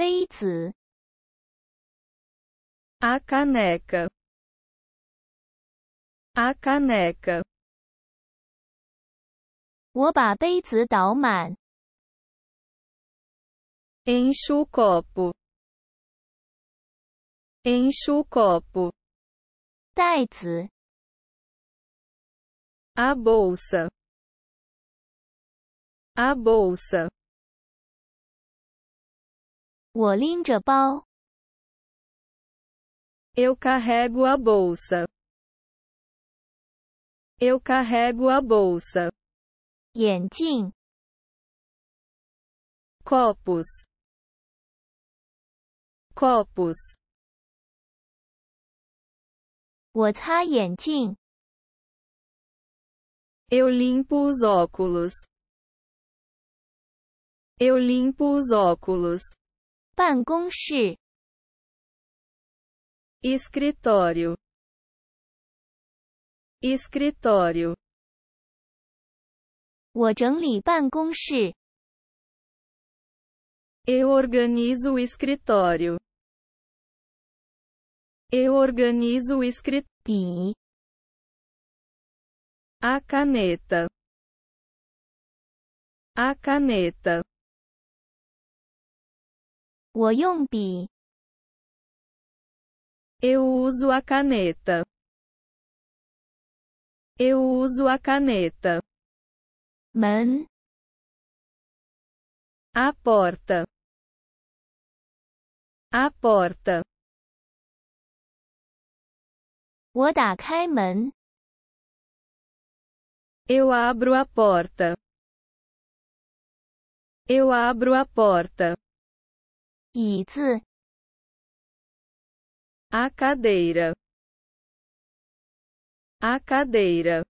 杯子 a caneca a caneca 我把杯子倒满 enche o copo enche o copo 袋子 a bolsa a bolsa 我拎着包。Eu carrego a bolsa. Eu carrego a bolsa. 眼镜。Copos. Copos. 我擦眼镜。Eu limpo os óculos. Eu limpo os óculos. Escritório. 办公室，escritório, Eu organizo o escritório, eu organizo o escritório. A caneta, a caneta. 我用笔. Eu uso a caneta. Eu uso a caneta. Men. A porta. A porta. 我打开门. Eu abro a porta. Eu abro a porta. 椅子 a cadeira a cadeira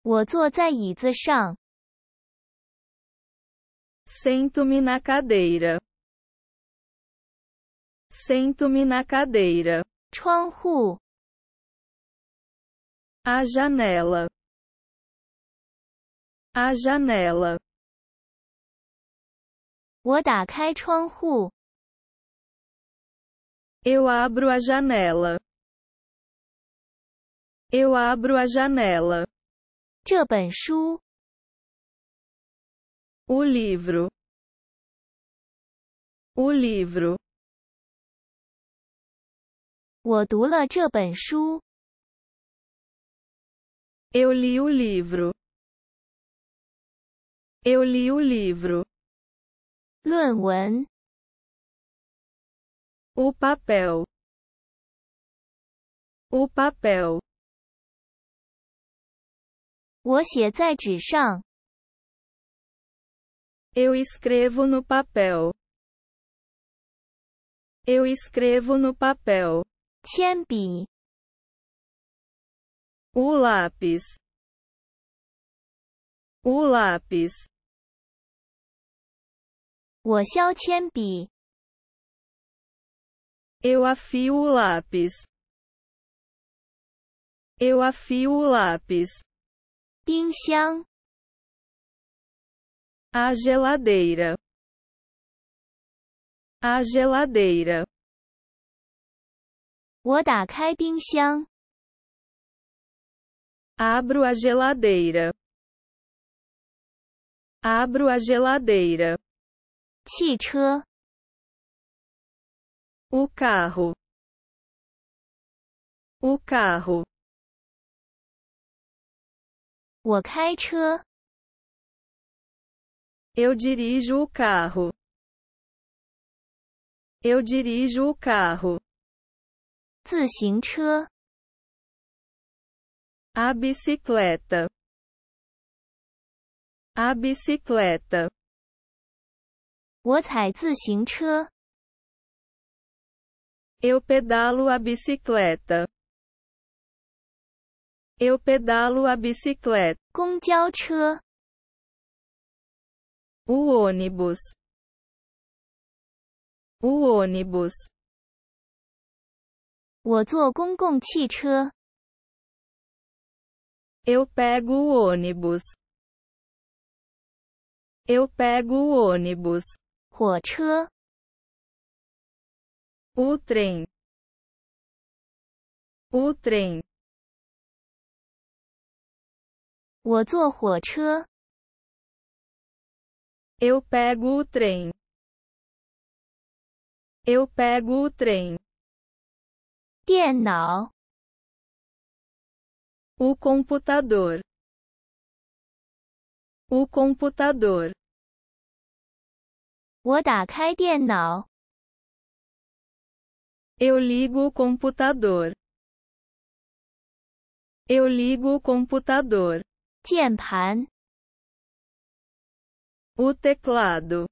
我坐在椅子上 sento-me na cadeira sento-me na cadeira 窗户 a janela a janela 我打开窗户。Eu abro a janela. Eu abro a janela. 这本书。O livro. O livro. 我读了这本书。Eu li o livro. Eu li o livro. 论文 o papel o papel 我写在纸上 eu escrevo no papel eu escrevo no papel 铅笔 o lápis o lápis eu afio o lápis. Eu afio o lápis. A geladeira. A geladeira. Abro a geladeira. Abro a geladeira. O carro, o carro. Eu dirijo o carro, eu dirijo o carro. A bicicleta, a bicicleta. 我踩自行车。Eu pedalo a bicicleta. Eu pedalo a bicicleta. 公交车。O ônibus. O ônibus. 我坐公共汽车。Eu pego o ônibus. Eu pego o ônibus. 火车，o trem, o Eu pego o trem, eu pego o trem. O computador, o computador。我打开电脑。Eu ligo o computador. Eu ligo o computador. 键盘。o teclado.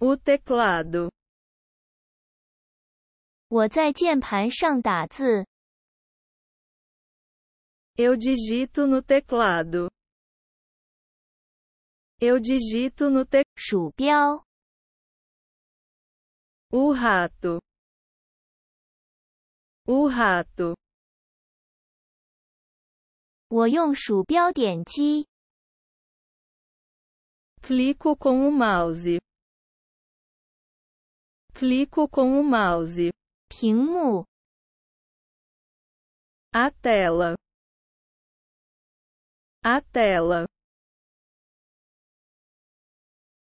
o teclado. 我在键盘上打字。Eu digito no teclado. Eu digito no te 鼠标 o rato o rato 我用鼠标点击 clico com o mouse clico com o mouse 屏幕 a tela a tela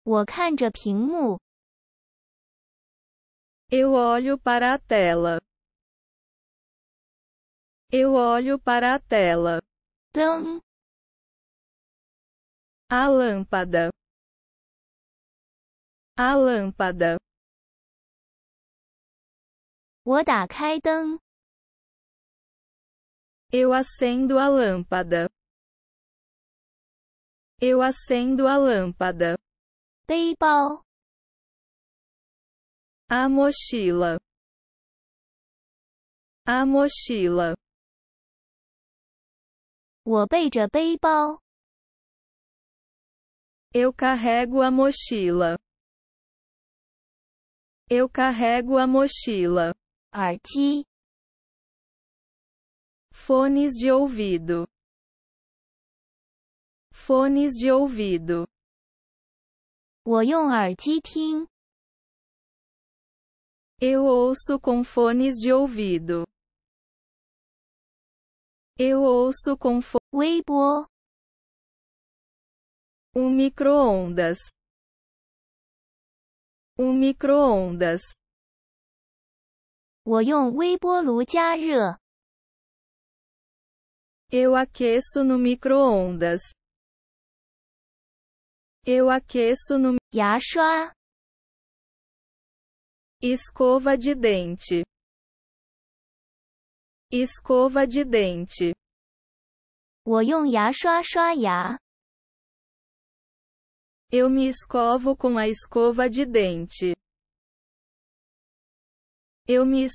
我看着屏幕。Eu olho para a tela. Eu olho para a tela. Tão. A lâmpada. A lâmpada. Eu acendo a lâmpada. Eu acendo a lâmpada. 背包 a mochila a mochila 我背着背包 eu carrego a mochila eu carrego a mochila Arti. fones de ouvido fones de ouvido eu ouço com fones de ouvido. Eu ouço com fo 微波。O microondas. O microondas. Eu aqueço no microondas. Eu aqueço no Yashua. Escova de dente. Escova de dente. Eu me escovo com a escova de dente. Eu me